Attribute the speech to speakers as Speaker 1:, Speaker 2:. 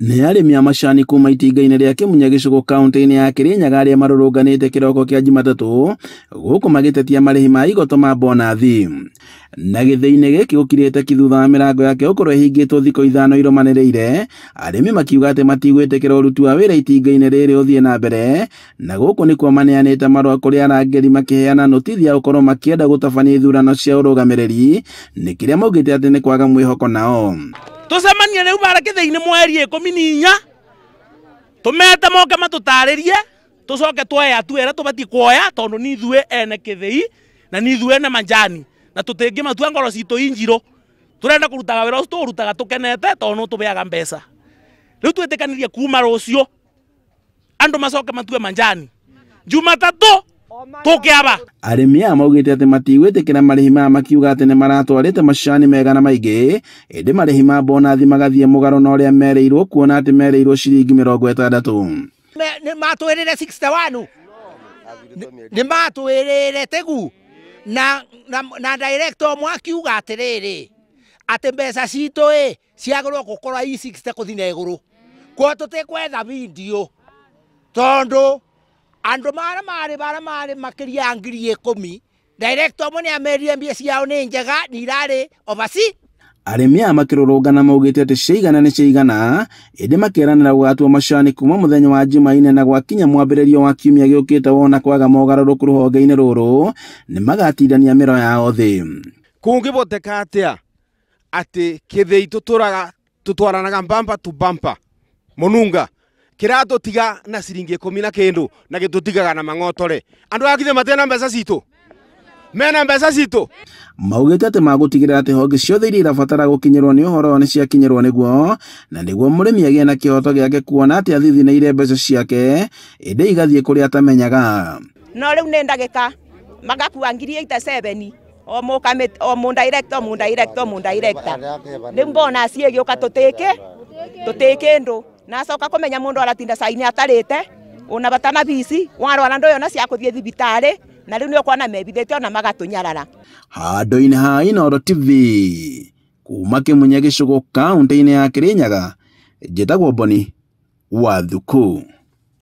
Speaker 1: nä arä mi a macani kuma itinga-inä rä a kä munya ya kä rä nyaga arä kia marå rå nganä te kä roko kä magä tetia marä ma igoto ma bonathi na gä thä-inä te kithutha wa mä rango yake å korwo thiko ithano irå ire arä mi makiuga atä matigwä tä ruti wa wä ra itinga-inä rä rä na mbere na gå kå nä kuo maneanä te marå arangeri makä heana notithia gå korwo makä enda gå ithurano cia å nä kwaga nao
Speaker 2: tucemanie riu barake thiini mweri ikumi na inya tumete moke matutaririe tucoke twoe atua iria tubatie kwoya tondu ni ithue ene kithii na ni ithue ene manjani na tutingi matua ngoro citu injiro turenda kurutaga wira ucio tuurutaga tukenete tondu tubeaga mbeca riu twitikanirie kuma rucio andu macoke matue manjani jumatatu
Speaker 1: tukiaba arimi aya maugite ati matigwitikira marihi maya makiuga ati ni maratwarite macani megana maingi indi marihi ma bonathi magathie mugaro na uria mereirwo kuona ati mereirwo ciringi mirongo itandatu
Speaker 3: ni matwirire 61 ni matwirire tegu na na, na director mwakiuga atiriri ati mbeca citu i ciagirwo gukorwo i 60 kuthi na iguru kwa tutikwetha video tondu andu mara mari bara mari makiria ya ngiri ikumi director amwe ni amerire mbia ciao ni njega ni irari obasi
Speaker 1: arĩmi aya makĩrũrũngana maugĩte atĩ ciaigana nĩ ciaigana ĩndĩ makĩranĩra gũgatua macani kuma thenya wa jumaine na gwakinya mwambĩrĩrio wa kiumia te wona kwaga mogarũrũku rũhonge rå rũrũ nĩ magatindania mĩro yao thĩ kũngĩboteka atĩa atĩ kĩthĩi tũtũraga tũtwaranaga mbamba tu bampa mũnunga kirato tiga na siringi ikumi na kindu na gitutigaga na mang'otore andu akithe matena mbeca citu mena mbeca citu maugite ati magutigirira ati honge ciothe iria irabatara gukinyirwo ni uhoro ni ciakinyirwo niguo na niguo murimi agie na kihoto giake kuona ati athithinĩire mbeca ciake indi igathie kuri atamenyaga
Speaker 4: no riu ni ndagika magakua ngiri ita seveni o mukamite o mundairect o mundairect o mundairect riu mbona asiye ciĩgiũka tũtĩkĩ tũtĩkĩ ndũ na acoka må mundu aratinda saini atarite una bata na ndå warwara yona cia thiä thibitari na riu ni ukwana mebithite ona magatunyarara
Speaker 1: handu inä ha inooro tv kuma cå gicugu kauntä -inä ya tagwo mboni wa thuku